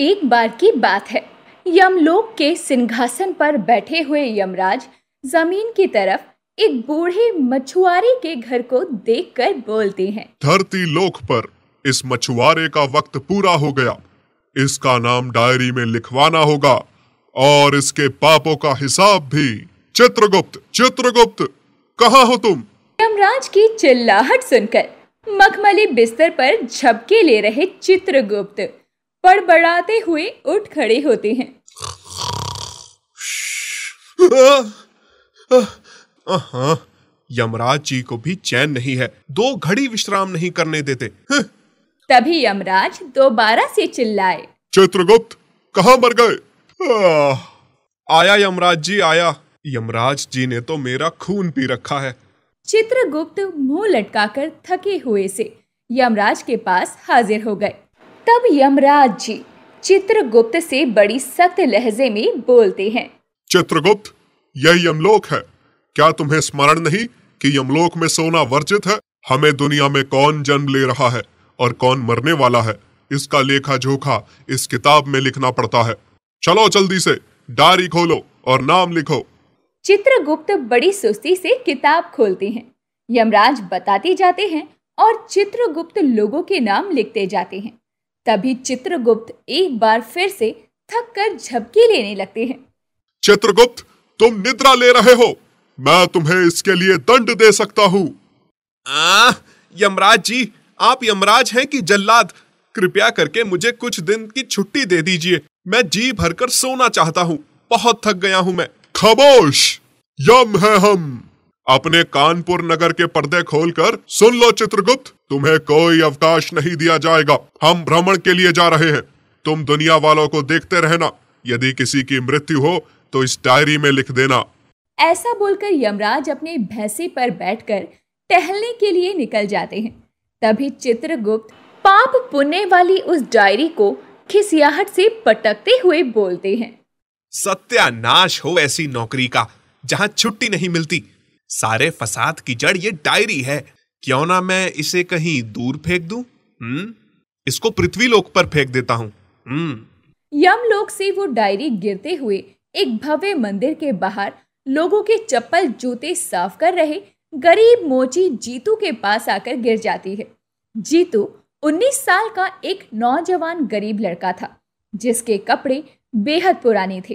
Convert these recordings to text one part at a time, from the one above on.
एक बार की बात है यमलोक के सिंहासन पर बैठे हुए यमराज जमीन की तरफ एक बूढ़े मछुआरे के घर को देखकर बोलते हैं धरती लोक पर इस मछुआरे का वक्त पूरा हो गया इसका नाम डायरी में लिखवाना होगा और इसके पापों का हिसाब भी चित्रगुप्त चित्रगुप्त कहाँ हो तुम यमराज की चिल्लाहट सुनकर मखमली बिस्तर पर झपके ले रहे चित्रगुप्त बड़बड़ाते हुए उठ खड़े होते हैं यमराज जी को भी चैन नहीं है दो घड़ी विश्राम नहीं करने देते तभी यमराज दोबारा से चिल्लाए चित्रगुप्त कहा मर गए आया यमराज जी आया यमराज जी ने तो मेरा खून पी रखा है चित्रगुप्त मुंह लटकाकर थके हुए से यमराज के पास हाजिर हो गए तब यमराज जी चित्रगुप्त से बड़ी सख्त लहजे में बोलते हैं चित्रगुप्त यह यमलोक है क्या तुम्हें स्मरण नहीं कि यमलोक में सोना वर्जित है हमें दुनिया में कौन जन्म ले रहा है और कौन मरने वाला है इसका लेखा जोखा इस किताब में लिखना पड़ता है चलो जल्दी से डायरी खोलो और नाम लिखो चित्रगुप्त बड़ी सुस्ती से किताब खोलते हैं यमराज बताते जाते हैं और चित्रगुप्त लोगों के नाम लिखते जाते हैं तभी चित्रगुप्त एक बार फिर से थक कर झपकी लेने लगते हैं चित्रगुप्त तुम निद्रा ले रहे हो मैं तुम्हें इसके लिए दंड दे सकता हूँ यमराज जी आप यमराज हैं कि जल्लाद कृपया करके मुझे कुछ दिन की छुट्टी दे दीजिए मैं जी भरकर सोना चाहता हूँ बहुत थक गया हूँ मैं खबोश यम है हम अपने कानपुर नगर के पर्दे खोलकर सुन लो चित्रगुप्त तुम्हें कोई अवकाश नहीं दिया जाएगा हम भ्रमण के लिए जा रहे हैं तुम दुनिया वालों को देखते रहना यदि किसी की मृत्यु हो तो इस डायरी में लिख देना ऐसा बोलकर यमराज अपने भैंसे पर बैठकर टहलने के लिए निकल जाते हैं तभी चित्रगुप्त पाप पुण्य वाली उस डायरी को खिसियाहट से पटकते हुए बोलते हैं सत्यानाश हो ऐसी नौकरी का जहाँ छुट्टी नहीं मिलती सारे फसाद की जड़ ये डायरी है क्यों ना मैं इसे कहीं दूर फेंक दूं? हम्म इसको पृथ्वी लोक पर फेंक देता हूँ हम्म? यम लोक से वो डायरी गिरते हुए एक भव्य मंदिर के बाहर लोगों के चप्पल जूते साफ कर रहे गरीब मोची जीतू के पास आकर गिर जाती है जीतू उन्नीस साल का एक नौजवान गरीब लड़का था जिसके कपड़े बेहद पुराने थे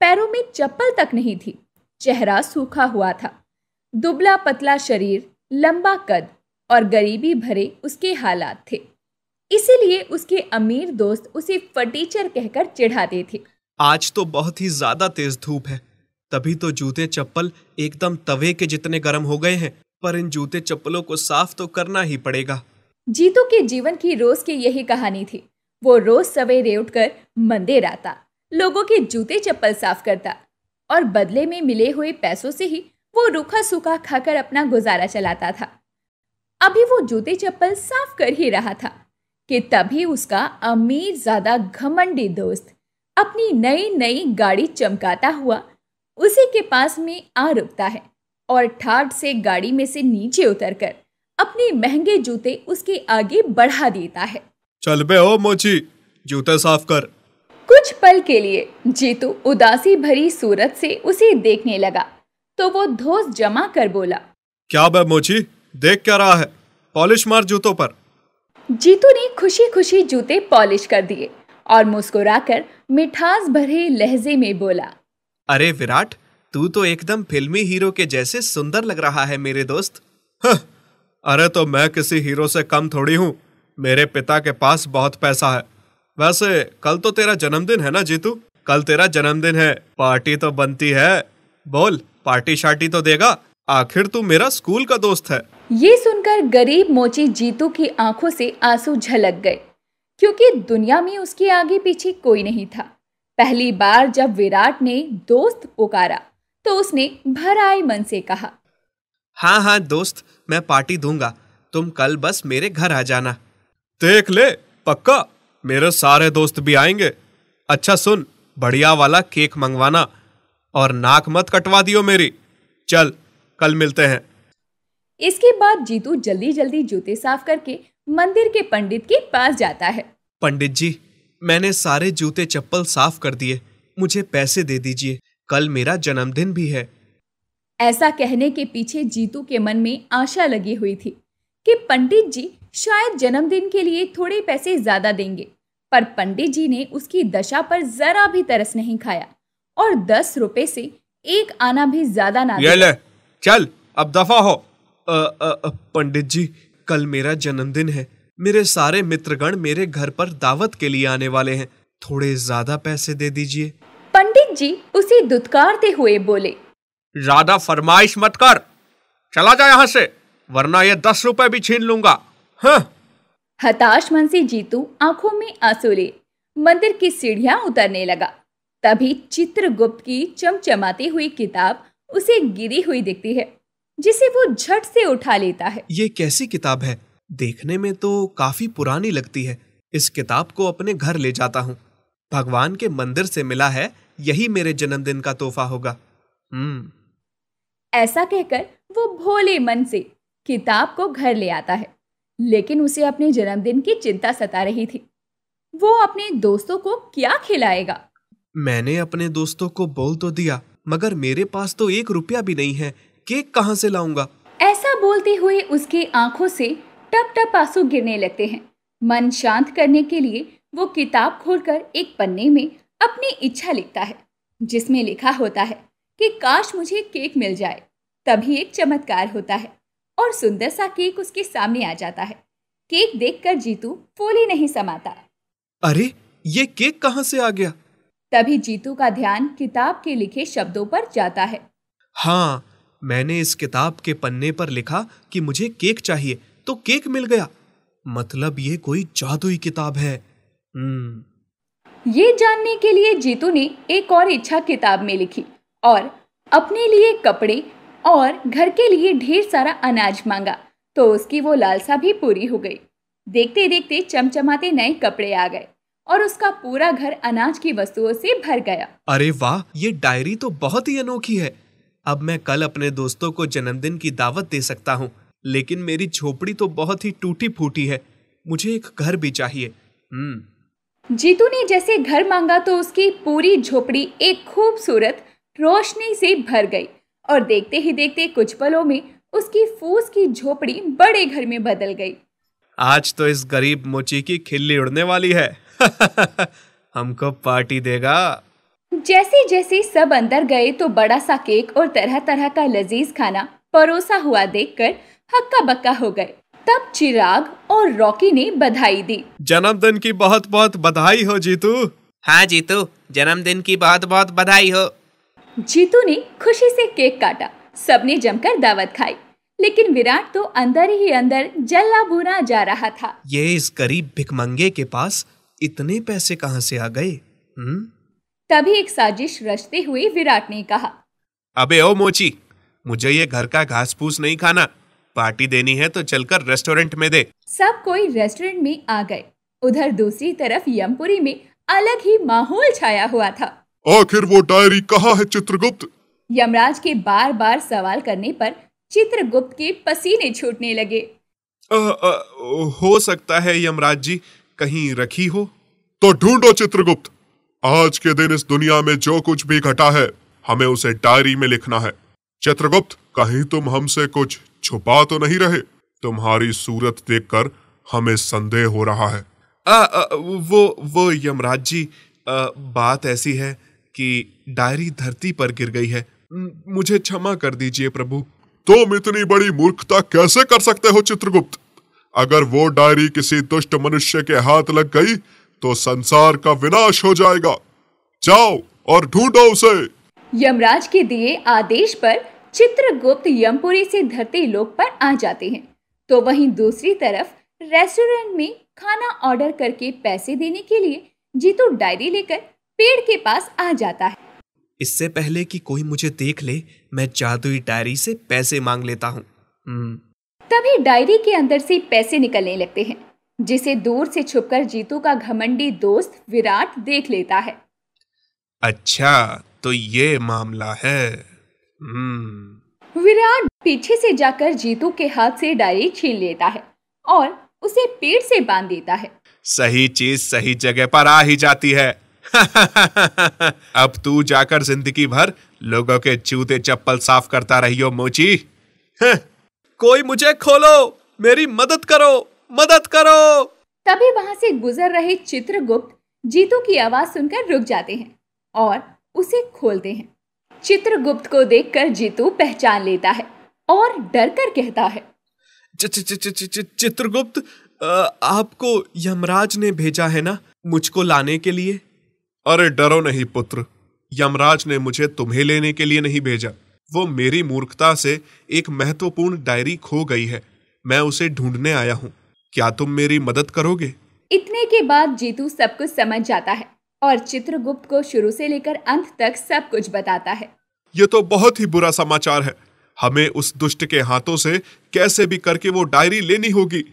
पैरों में चप्पल तक नहीं थी चेहरा सूखा हुआ था दुबला पतला शरीर लंबा कद और गरीबी भरे उसके हालात थे इसीलिए उसके अमीर दोस्त उसे फटीचर कहकर चिढ़ाते थे आज तो बहुत ही ज्यादा तेज धूप है तभी तो जूते चप्पल एकदम तवे के जितने गर्म हो गए हैं पर इन जूते चप्पलों को साफ तो करना ही पड़ेगा जीतू के जीवन की रोज की यही कहानी थी वो रोज सवेरे उठकर मंदिर आता लोगों के जूते चप्पल साफ करता और बदले में मिले हुए पैसों से ही वो रूखा सूखा खाकर अपना गुजारा चलाता था अभी वो जूते चप्पल साफ कर ही रहा था कि तभी उसका अमीर ज्यादा घमंडी दोस्त अपनी नई नई गाड़ी चमकाता हुआ उसी के पास में आ रुकता है और ठाट से गाड़ी में से नीचे उतरकर अपने महंगे जूते उसके आगे बढ़ा देता है चल बे ओ मोची जूते साफ कर कुछ पल के लिए जीतू उदासी भरी सूरत से उसे देखने लगा तो वो धोस जमा कर बोला क्या बे मोची देख क्या रहा है पॉलिश मार जूतों पर जीतू ने खुशी खुशी जूते पॉलिश कर दिए और मुस्कुराकर मिठास भरे लहजे में बोला अरे विराट तू तो एकदम फिल्मी हीरो के जैसे सुंदर लग रहा है मेरे दोस्त अरे तो मैं किसी हीरो से कम थोड़ी हूँ मेरे पिता के पास बहुत पैसा है वैसे कल तो तेरा जन्मदिन है ना जीतू कल तेरा जन्मदिन है पार्टी तो बनती है बोल पार्टी शार्टी तो देगा आखिर तू मेरा स्कूल का दोस्त है ये सुनकर गरीब मोची जीतू की आंखों से आंसू झलक गए क्योंकि दुनिया में उसके आगे पीछे कोई नहीं था पहली बार जब विराट ने दोस्त पुकारा तो उसने भराए मन से कहा हाँ हाँ दोस्त मैं पार्टी दूंगा तुम कल बस मेरे घर आ जाना देख ले पक्का मेरे सारे दोस्त भी आएंगे अच्छा सुन बढ़िया वाला केक मंगवाना और नाक मत कटवा दियो मेरी चल कल मिलते हैं इसके बाद जीतू जल्दी जल्दी जूते साफ करके मंदिर के पंडित के पास जाता है पंडित जी मैंने सारे जूते चप्पल साफ कर दिए मुझे पैसे दे दीजिए कल मेरा जन्मदिन भी है ऐसा कहने के पीछे जीतू के मन में आशा लगी हुई थी कि पंडित जी शायद जन्मदिन के लिए थोड़े पैसे ज्यादा देंगे पर पंडित जी ने उसकी दशा पर जरा भी तरस नहीं खाया और दस रुपए से एक आना भी ज्यादा ना ये ले चल अब दफा हो पंडित जी कल मेरा जन्मदिन है मेरे सारे मित्रगण मेरे घर पर दावत के लिए आने वाले हैं थोड़े ज्यादा पैसे दे दीजिए पंडित जी उसे दुत्कारते हुए बोले ज्यादा फरमाइश मत कर चला जा यहाँ से वरना ये दस रुपए भी छीन लूंगा हाँ। हताश मन से जीतू आंखों में आंसू ले मंदिर की सीढ़ियां उतरने लगा तभी चित्रगुप्त की चमचमाती हुई किताब उसे गिरी हुई दिखती है जिसे वो झट से उठा लेता है ये कैसी किताब है देखने में तो काफी पुरानी लगती है इस किताब को अपने घर ले जाता हूँ भगवान के मंदिर से मिला है यही मेरे जन्मदिन का तोहफा होगा हम्म ऐसा कहकर वो भोले मन से किताब को घर ले आता है लेकिन उसे अपने जन्मदिन की चिंता सता रही थी वो अपने दोस्तों को क्या खिलाएगा मैंने अपने दोस्तों को बोल तो दिया मगर मेरे पास तो एक रुपया भी नहीं है केक कहाँ से लाऊंगा ऐसा बोलते हुए उसकी आंखों से टप टप आंसू गिरने लगते हैं मन शांत करने के लिए वो किताब खोलकर एक पन्ने में अपनी इच्छा लिखता है जिसमें लिखा होता है कि काश मुझे केक मिल जाए तभी एक चमत्कार होता है और सुंदर सा केक उसके सामने आ जाता है केक देखकर जीतू फूली नहीं समाता अरे ये केक कहाँ से आ गया तभी जीतू का ध्यान किताब के लिखे शब्दों पर जाता है हाँ मैंने इस किताब के पन्ने पर लिखा कि मुझे केक चाहिए तो केक मिल गया मतलब ये कोई जादुई किताब है हम्म। ये जानने के लिए जीतू ने एक और इच्छा किताब में लिखी और अपने लिए कपड़े और घर के लिए ढेर सारा अनाज मांगा तो उसकी वो लालसा भी पूरी हो गई देखते देखते चमचमाते नए कपड़े आ गए और उसका पूरा घर अनाज की वस्तुओं से भर गया अरे वाह ये डायरी तो बहुत ही अनोखी है अब मैं कल अपने दोस्तों को जन्मदिन की दावत दे सकता हूँ लेकिन मेरी झोपड़ी तो बहुत ही टूटी फूटी है मुझे एक घर भी चाहिए हम्म। जीतू ने जैसे घर मांगा तो उसकी पूरी झोपड़ी एक खूबसूरत रोशनी से भर गई और देखते ही देखते कुछ पलों में उसकी फूस की झोपड़ी बड़े घर में बदल गई आज तो इस गरीब मोची की खिल्ली उड़ने वाली है हमको पार्टी देगा जैसे जैसे सब अंदर गए तो बड़ा सा केक और तरह तरह का लजीज खाना परोसा हुआ देखकर हक्का बक्का हो गए तब चिराग और रॉकी ने बधाई दी जन्मदिन की बहुत बहुत बधाई हो जीतू हाँ जीतू जन्मदिन की बहुत बहुत बधाई हो जीतू ने खुशी से केक काटा सबने जमकर दावत खाई लेकिन विराट तो अंदर ही अंदर जल्ला बुना जा रहा था ये इस गरीब भिकमंगे के पास इतने पैसे कहाँ से आ गए हुँ? हम्म? तभी एक साजिश रचते हुए विराट ने कहा अबे ओ मोची मुझे ये घर का घास फूस नहीं खाना पार्टी देनी है तो चलकर रेस्टोरेंट में दे सब कोई रेस्टोरेंट में आ गए उधर दूसरी तरफ यमपुरी में अलग ही माहौल छाया हुआ था आखिर वो डायरी कहाँ है चित्रगुप्त यमराज के बार बार सवाल करने पर चित्रगुप्त के पसीने छूटने लगे आ, आ, हो सकता है यमराज जी कहीं रखी हो तो ढूंढो चित्रगुप्त आज के दिन इस दुनिया में जो कुछ भी घटा है हमें उसे डायरी में लिखना है चित्रगुप्त कहीं तुम हमसे कुछ छुपा तो नहीं रहे तुम्हारी सूरत देखकर हमें संदेह हो रहा है आ, आ, वो वो यमराज जी आ, बात ऐसी है कि डायरी धरती पर गिर गई है मुझे क्षमा कर दीजिए प्रभु तुम इतनी बड़ी मूर्खता कैसे कर सकते हो चित्रगुप्त अगर वो डायरी किसी दुष्ट मनुष्य के हाथ लग गई तो संसार का विनाश हो जाएगा जाओ और ढूंढो उसे यमराज के दिए आदेश पर चित्रगुप्त यमपुरी से धरती लोक पर आ जाते हैं तो वहीं दूसरी तरफ रेस्टोरेंट में खाना ऑर्डर करके पैसे देने के लिए जीतू डायरी लेकर पेड़ के पास आ जाता है इससे पहले कि कोई मुझे देख ले मैं जादुई डायरी से पैसे मांग लेता हूँ हम्म। तभी डायरी के अंदर से पैसे निकलने लगते हैं जिसे दूर से छुपकर जीतू का घमंडी दोस्त विराट देख लेता है अच्छा तो ये मामला है हम्म। विराट पीछे से जाकर जीतू के हाथ से डायरी छीन लेता है और उसे पेड़ से बांध देता है सही चीज सही जगह पर आ ही जाती है अब तू जाकर जिंदगी भर लोगों के जूते चप्पल साफ करता रही हो मोची कोई मुझे खोलो मेरी मदद करो मदद करो तभी वहाँ से गुजर रहे चित्रगुप्त जीतू की आवाज सुनकर रुक जाते हैं और उसे खोलते हैं चित्रगुप्त को देखकर जीतू पहचान लेता है और डर कर कहता है चित्रगुप्त आपको यमराज ने भेजा है ना मुझको लाने के लिए अरे डरो नहीं पुत्र यमराज ने मुझे तुम्हें लेने के लिए नहीं भेजा वो मेरी मूर्खता से एक महत्वपूर्ण डायरी खो गई है मैं उसे ढूंढने आया हूँ क्या तुम मेरी मदद करोगे इतने के बाद जीतू सब कुछ समझ जाता है और चित्रगुप्त को शुरू से लेकर अंत तक सब कुछ बताता है ये तो बहुत ही बुरा समाचार है हमें उस दुष्ट के हाथों से कैसे भी करके वो डायरी लेनी होगी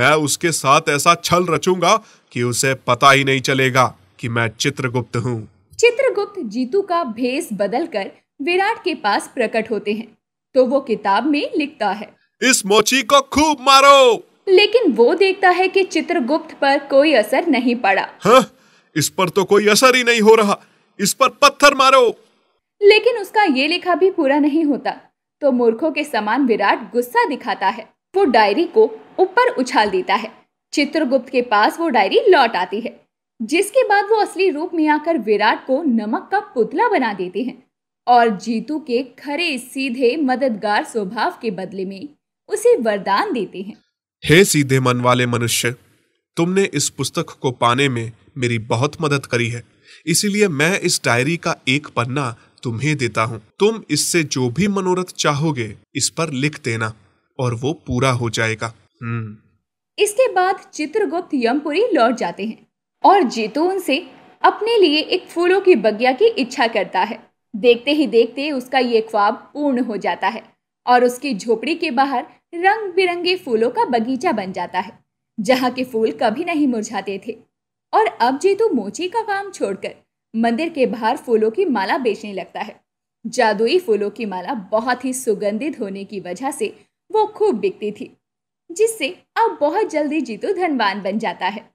मैं उसके साथ ऐसा छल रचूंगा कि उसे पता ही नहीं चलेगा कि मैं चित्रगुप्त हूँ चित्रगुप्त जीतू का भेस बदल कर विराट के पास प्रकट होते हैं तो वो किताब में लिखता है इस मोची को खूब मारो लेकिन वो देखता है कि चित्रगुप्त पर कोई असर नहीं पड़ा हाँ, इस पर तो कोई असर ही नहीं हो रहा इस पर पत्थर मारो लेकिन उसका ये लिखा भी पूरा नहीं होता तो मूर्खों के समान विराट गुस्सा दिखाता है वो डायरी को ऊपर उछाल देता है चित्रगुप्त के पास वो डायरी लौट आती है जिसके बाद वो असली रूप में आकर विराट को नमक का पुतला बना देते हैं और जीतू के खरे सीधे मददगार स्वभाव के बदले में उसे वरदान देते हैं हे सीधे मन वाले मनुष्य तुमने इस पुस्तक को पाने में मेरी बहुत मदद करी है इसीलिए मैं इस डायरी का एक पन्ना तुम्हें देता हूं तुम इससे जो भी मनोरथ चाहोगे इस पर लिख देना और वो पूरा हो जाएगा हम्म। इसके बाद चित्रगुप्त यमपुरी लौट जाते हैं और जेतून उनसे अपने लिए एक फूलों की बगिया की इच्छा करता है देखते ही देखते उसका ये ख्वाब पूर्ण हो जाता है और उसकी झोपड़ी के बाहर रंग बिरंगे फूलों का बगीचा बन जाता है जहाँ के फूल कभी नहीं मुरझाते थे और अब जीतू मोची का काम छोड़कर मंदिर के बाहर फूलों की माला बेचने लगता है जादुई फूलों की माला बहुत ही सुगंधित होने की वजह से वो खूब बिकती थी जिससे अब बहुत जल्दी जीतू धनवान बन जाता है